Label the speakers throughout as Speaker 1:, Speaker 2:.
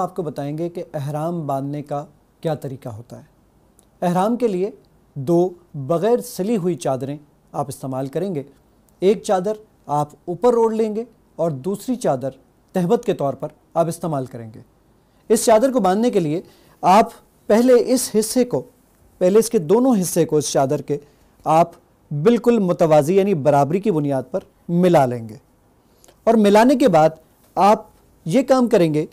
Speaker 1: आपको बताएंगे कि अहराम बांधने का क्या तरीका होता है अहराम के लिए दो बग़ैर सली हुई चादरें आप इस्तेमाल करेंगे एक चादर आप ऊपर ओढ़ लेंगे और दूसरी चादर तहबत के तौर पर आप इस्तेमाल करेंगे इस चादर को बांधने के लिए आप पहले इस हिस्से को पहले इसके दोनों हिस्से को इस चादर के आप बिल्कुल मुतवाज़ी यानी बराबरी की बुनियाद पर मिला लेंगे और मिलाने के बाद आप ये काम करेंगे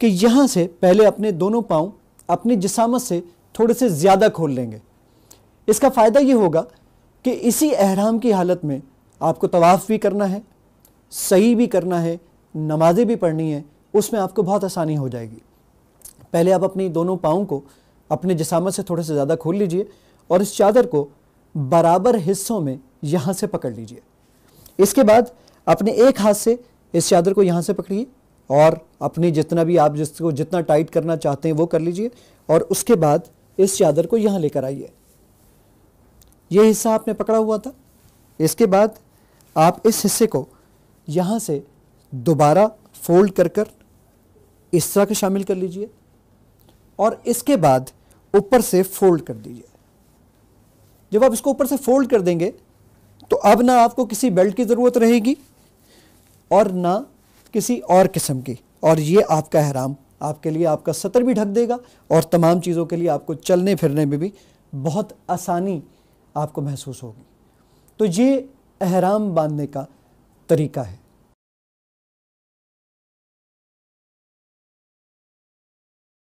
Speaker 1: कि यहाँ से पहले अपने दोनों पाँव अपनी जिसामत से थोड़े से ज़्यादा खोल लेंगे इसका फ़ायदा ये होगा कि इसी अहराम की हालत में आपको तवाफ़ भी करना है सही भी करना है नमाज़ें भी पढ़नी है उसमें आपको बहुत आसानी हो जाएगी पहले आप अपनी दोनों पाँव को अपने जिसामत से थोड़े से ज़्यादा खोल लीजिए और इस चादर को बराबर हिस्सों में यहाँ से पकड़ लीजिए इसके बाद अपने एक हाथ से इस चादर को यहाँ से पकड़िए और अपनी जितना भी आप जिसको जितना टाइट करना चाहते हैं वो कर लीजिए और उसके बाद इस चादर को यहाँ लेकर आइए ये हिस्सा आपने पकड़ा हुआ था इसके बाद आप इस हिस्से को यहाँ से दोबारा फोल्ड कर कर इस तरह के शामिल कर लीजिए और इसके बाद ऊपर से फोल्ड कर दीजिए जब आप इसको ऊपर से फोल्ड कर देंगे तो अब ना आपको किसी बेल्ट की ज़रूरत रहेगी और ना किसी और किस्म की और ये आपका हराम आपके लिए आपका सतर भी ढक देगा और तमाम चीज़ों के लिए आपको चलने फिरने में भी बहुत आसानी आपको महसूस होगी तो ये अहराम बांधने का तरीका है